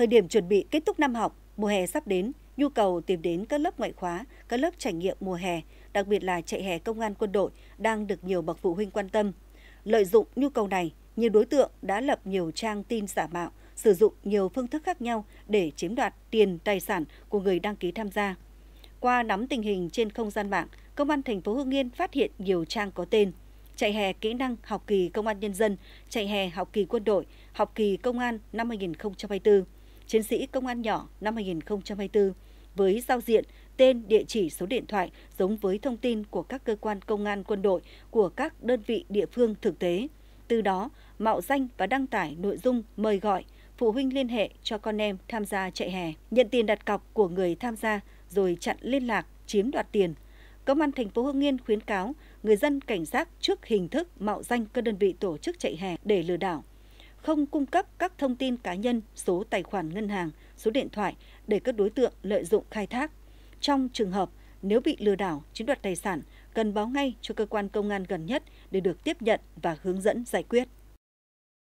Thời điểm chuẩn bị kết thúc năm học, mùa hè sắp đến, nhu cầu tìm đến các lớp ngoại khóa, các lớp trải nghiệm mùa hè, đặc biệt là chạy hè công an quân đội đang được nhiều bậc phụ huynh quan tâm. Lợi dụng nhu cầu này, nhiều đối tượng đã lập nhiều trang tin giả mạo, sử dụng nhiều phương thức khác nhau để chiếm đoạt tiền tài sản của người đăng ký tham gia. Qua nắm tình hình trên không gian mạng, Công an thành phố Hưng Yên phát hiện nhiều trang có tên Chạy hè kỹ năng học kỳ công an nhân dân, chạy hè học kỳ quân đội, học kỳ công an năm 2024 chiến sĩ công an nhỏ năm 2024 với giao diện, tên, địa chỉ, số điện thoại giống với thông tin của các cơ quan công an quân đội của các đơn vị địa phương thực tế. Từ đó, mạo danh và đăng tải nội dung mời gọi phụ huynh liên hệ cho con em tham gia chạy hè, nhận tiền đặt cọc của người tham gia rồi chặn liên lạc, chiếm đoạt tiền. Công an thành phố Hưng Yên khuyến cáo người dân cảnh giác trước hình thức mạo danh các đơn vị tổ chức chạy hè để lừa đảo không cung cấp các thông tin cá nhân, số tài khoản ngân hàng, số điện thoại để các đối tượng lợi dụng khai thác. Trong trường hợp nếu bị lừa đảo, chiếm đoạt tài sản, cần báo ngay cho cơ quan công an gần nhất để được tiếp nhận và hướng dẫn giải quyết.